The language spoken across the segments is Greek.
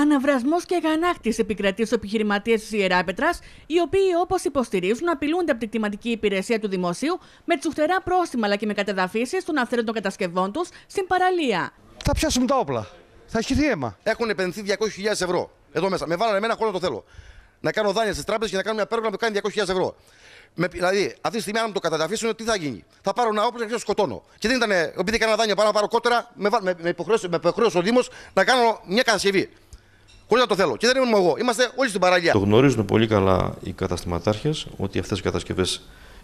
Αναβρασμός και γανάκτη επικρατεί στους επιχειρηματίες της Ιεράπετρα, οι οποίοι, όπως υποστηρίζουν, απειλούνται από την κτηματική υπηρεσία του Δημοσίου με τσουχτερά πρόστιμα αλλά και με κατεδαφίσει των αυθαίρετων κατασκευών τους στην παραλία. Θα πιάσουμε τα όπλα. Θα έχει αίμα. Έχουν επενδυθεί 200.000 ευρώ εδώ μέσα. Με βάλανε εμένα χρόνο το θέλω. Να κάνω δάνεια στις τράπεζες και να κάνω μια πέργα που κάνει 200.000 ευρώ. Με, δηλαδή, αυτή τη στιγμή, αν το καταδαφίσουν, τι θα γίνει. Θα πάρω ένα όπλο και θα σκοτώνω. Και δεν ήταν, επειδή έκανα δάνεια, πάνω κότερα, με, με, με υποχρέωσε ο Δήμος να κάνω μια κατασκευή. Χωρίς το θέλω. Και δεν είμαι εγώ. Είμαστε όλοι στην παραλία. Το γνωρίζουν πολύ καλά οι καταστηματάρχες ότι αυτές οι κατασκευές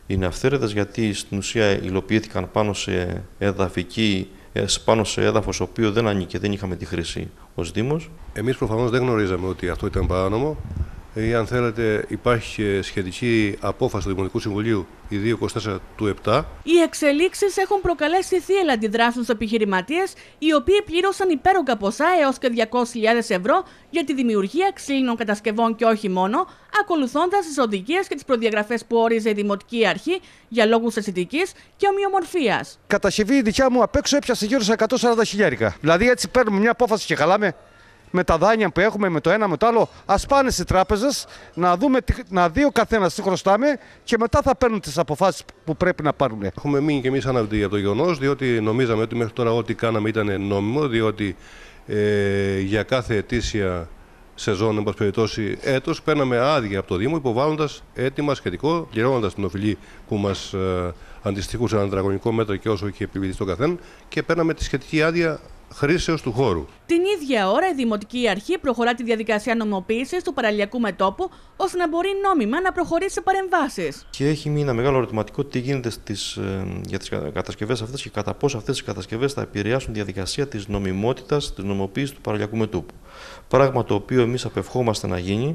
είναι αυθαίρετες γιατί στην ουσία υλοποιήθηκαν πάνω σε εδαφική ε, πάνω σε έδαφος το οποίος δεν ανήκε, δεν είχαμε τη χρήση ως Δήμος. Εμείς προφανώς δεν γνωρίζαμε ότι αυτό ήταν παράνομο ή αν θέλετε υπάρχει σχετική απόφαση του Δημοτικού Συμβουλίου η 224 του 7. Οι εξελίξεις έχουν προκαλέσει θύελα αντιδράσεων στους επιχειρηματίες, οι οποίοι πλήρωσαν υπέρογκα ποσά έως και 200.000 ευρώ για τη δημιουργία ξύλινων κατασκευών και όχι μόνο, ακολουθώντας τις οδηγίες και τις προδιαγραφές που όριζε η Δημοτική Αρχή για λόγους αισθητικής και ομοιομορφίας. Κατασκευή η δικιά μου απ' έξω έπιασε γύρω σε 140 Δηλαδή έτσι παίρνουμε μια απόφαση και χαλάμε με τα δάνεια που έχουμε, με το ένα, με το άλλο. Ας πάνε στις τράπεζες να, δούμε, να δει ο καθένας τι χρωστάμε και μετά θα παίρνουν τις αποφάσεις που πρέπει να πάρουν. Έχουμε μείνει και εμείς άναυτοι για το γεγονός, διότι νομίζαμε ότι μέχρι τώρα ό,τι κάναμε ήταν νόμιμο, διότι ε, για κάθε ετήσια σεζόν, εν πάση περιπτώσει, έτος, παίρναμε άδεια από το Δήμο, υποβάλλοντας έτοιμα σχετικό, πληρώνοντας την οφειλή που μας ε, αντιστοιχούσε ένα τετραγωνικό μέτρο και όσο είχε επιβληθεί στον καθένα και παίρναμε τη σχετική άδεια χρήσεως του χώρου. Την ίδια ώρα, η Δημοτική Αρχή προχωρά τη διαδικασία νομοποίησης του παραλιακού μετόπου, ώστε να μπορεί νόμιμα να προχωρήσει σε παρεμβάσεις. Και έχει μείνει ένα μεγάλο ερωτηματικό τι γίνεται στις, ε, για τις κατασκευές αυτές και κατά πόσο αυτές οι κατασκευές θα επηρεάσουν τη διαδικασία της νομιμότητας της νομοποίησης του παραλιακού μετόπου. Πράγμα το οποίο εμείς απευχόμαστε να γίνει.